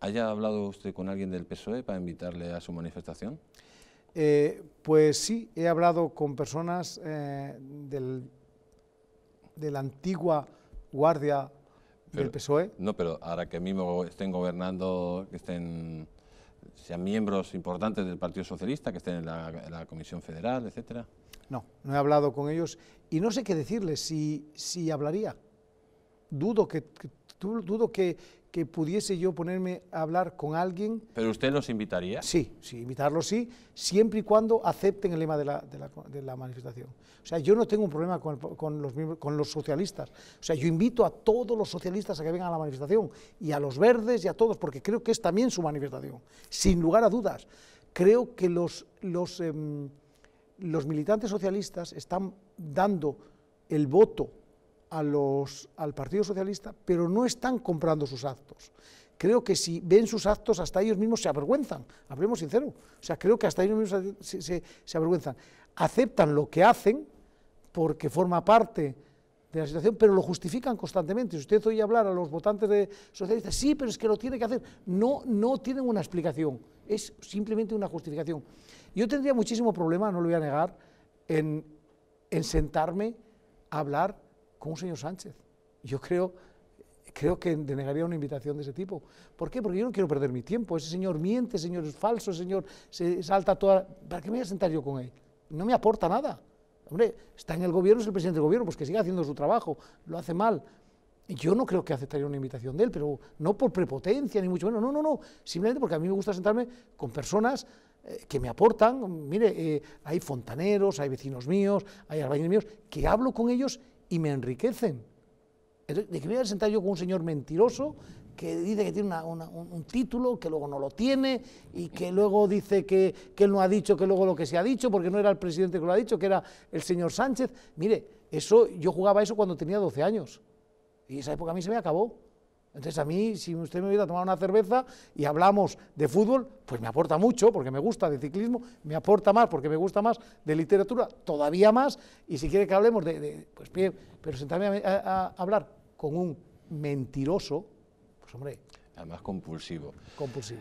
¿Haya hablado usted con alguien del PSOE para invitarle a su manifestación? Eh, pues sí, he hablado con personas eh, del, de la antigua guardia del PSOE. No, pero ahora que mismo estén gobernando, que estén sean miembros importantes del Partido Socialista, que estén en la, Comisión Federal, etcétera. No, no he hablado con ellos y no sé qué decirles si, si hablaría. Dudo que dudo que, pudiese yo ponerme a hablar con alguien. ¿Pero usted los invitaría? Sí, sí, invitarlos sí, siempre y cuando acepten el lema de la, manifestación. O sea, yo no tengo un problema con, con, los, socialistas. O sea, yo invito a todos los socialistas a que vengan a la manifestación, y a los verdes y a todos, porque creo que es también su manifestación, sin lugar a dudas. Creo que los, los, em, los militantes socialistas están dando el voto los, al Partido Socialista, pero no están comprando sus actos. Creo que si ven sus actos, hasta ellos mismos se avergüenzan, hablemos sincero. O sea, creo que hasta ellos mismos se, avergüenzan. Aceptan lo que hacen porque forma parte de la situación, pero lo justifican constantemente. Si usted oye hablar a los votantes de socialistas, sí, pero es que lo tiene que hacer. No, no tienen una explicación, es simplemente una justificación. Yo tendría muchísimo problema, no lo voy a negar, en, en sentarme a hablar con un señor Sánchez. Yo creo, creo que denegaría una invitación de ese tipo. ¿Por qué? Porque yo no quiero perder mi tiempo. Ese señor miente, ese señor es falso, señor se salta toda... ¿Para qué me voy a sentar yo con él? No me aporta nada. Hombre, está en el gobierno, es el presidente del gobierno, pues que siga haciendo su trabajo, lo hace mal. Yo no creo que aceptaría una invitación de él, pero no por prepotencia, ni mucho menos, no, no, no, simplemente porque a mí me gusta sentarme con personas eh, que me aportan, mire, eh, hay fontaneros, hay vecinos míos, hay albañiles míos, que hablo con ellos y me enriquecen. ¿De me voy a sentar yo con un señor mentiroso que dice que tiene un, título, que luego no lo tiene, y que luego dice que, él no ha dicho que luego lo que se ha dicho, porque no era el presidente que lo ha dicho, que era el señor Sánchez. Mire, eso, yo jugaba eso cuando tenía 12 años, y esa época a mí se me acabó. Entonces a mí, si usted me hubiera a tomar una cerveza y hablamos de fútbol, pues me aporta mucho, porque me gusta de ciclismo, me aporta más, porque me gusta más de literatura, todavía más, y si quiere que hablemos de, pues bien, pero sentarme a, a, hablar con un mentiroso, pues hombre... Además compulsivo. Compulsivo.